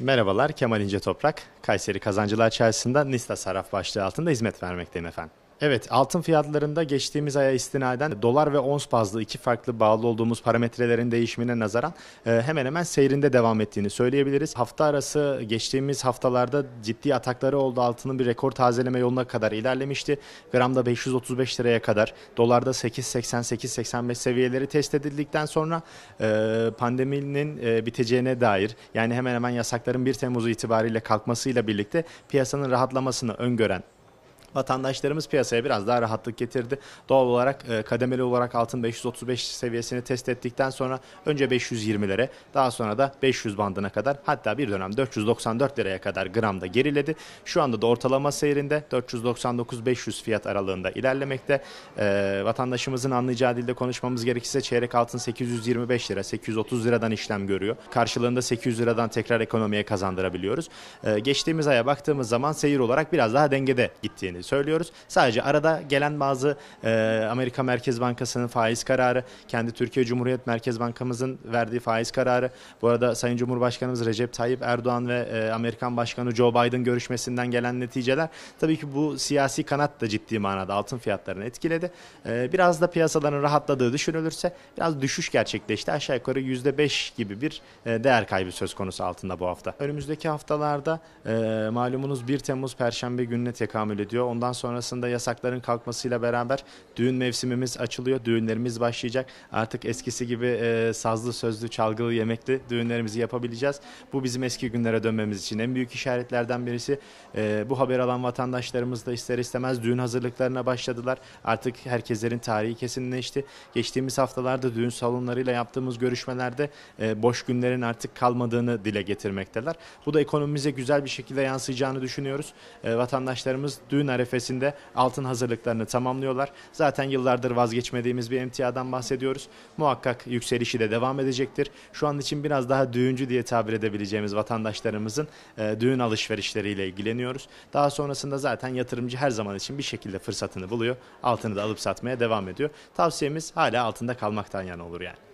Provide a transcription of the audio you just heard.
Merhabalar, Kemal İnce Toprak. Kayseri Kazancılar Çarşısı'nda Nista Saraf başlığı altında hizmet vermekteyim efendim. Evet altın fiyatlarında geçtiğimiz aya istinaden dolar ve ons bazlı iki farklı bağlı olduğumuz parametrelerin değişimine nazaran e, hemen hemen seyrinde devam ettiğini söyleyebiliriz. Hafta arası geçtiğimiz haftalarda ciddi atakları oldu altının bir rekor tazeleme yoluna kadar ilerlemişti. Gramda 535 liraya kadar dolarda 8.88-85 seviyeleri test edildikten sonra e, pandeminin e, biteceğine dair yani hemen hemen yasakların 1 Temmuz itibariyle kalkmasıyla birlikte piyasanın rahatlamasını öngören vatandaşlarımız piyasaya biraz daha rahatlık getirdi. Doğal olarak e, kademeli olarak altın 535 seviyesini test ettikten sonra önce 520'lere daha sonra da 500 bandına kadar hatta bir dönem 494 liraya kadar gramda geriledi. Şu anda da ortalama seyrinde 499-500 fiyat aralığında ilerlemekte. E, vatandaşımızın anlayacağı dilde konuşmamız gerekirse çeyrek altın 825 lira 830 liradan işlem görüyor. Karşılığında 800 liradan tekrar ekonomiye kazandırabiliyoruz. E, geçtiğimiz aya baktığımız zaman seyir olarak biraz daha dengede gittiğini e, söylüyoruz. Sadece arada gelen bazı e, Amerika Merkez Bankası'nın faiz kararı, kendi Türkiye Cumhuriyet Merkez Bankamızın verdiği faiz kararı. Bu arada Sayın Cumhurbaşkanımız Recep Tayyip Erdoğan ve e, Amerikan Başkanı Joe Biden görüşmesinden gelen neticeler tabii ki bu siyasi kanat da ciddi manada altın fiyatlarını etkiledi. E, biraz da piyasaların rahatladığı düşünülürse biraz düşüş gerçekleşti. Aşağı yukarı %5 gibi bir e, değer kaybı söz konusu altında bu hafta. Önümüzdeki haftalarda e, malumunuz 1 Temmuz Perşembe gününe tekamül ediyor. Ondan sonrasında yasakların kalkmasıyla beraber düğün mevsimimiz açılıyor. Düğünlerimiz başlayacak. Artık eskisi gibi e, sazlı, sözlü, çalgılı, yemekli düğünlerimizi yapabileceğiz. Bu bizim eski günlere dönmemiz için en büyük işaretlerden birisi. E, bu haber alan vatandaşlarımız da ister istemez düğün hazırlıklarına başladılar. Artık herkeslerin tarihi kesinleşti. Geçtiğimiz haftalarda düğün salonlarıyla yaptığımız görüşmelerde e, boş günlerin artık kalmadığını dile getirmekteler. Bu da ekonomimize güzel bir şekilde yansıyacağını düşünüyoruz. E, vatandaşlarımız düğün arefesinde altın hazırlıklarını tamamlıyorlar. Zaten yıllardır vazgeçmediğimiz bir emtiadan bahsediyoruz. Muhakkak yükselişi de devam edecektir. Şu an için biraz daha düğüncü diye tabir edebileceğimiz vatandaşlarımızın e, düğün alışverişleriyle ilgileniyoruz. Daha sonrasında zaten yatırımcı her zaman için bir şekilde fırsatını buluyor. Altını da alıp satmaya devam ediyor. Tavsiyemiz hala altında kalmaktan yana olur yani.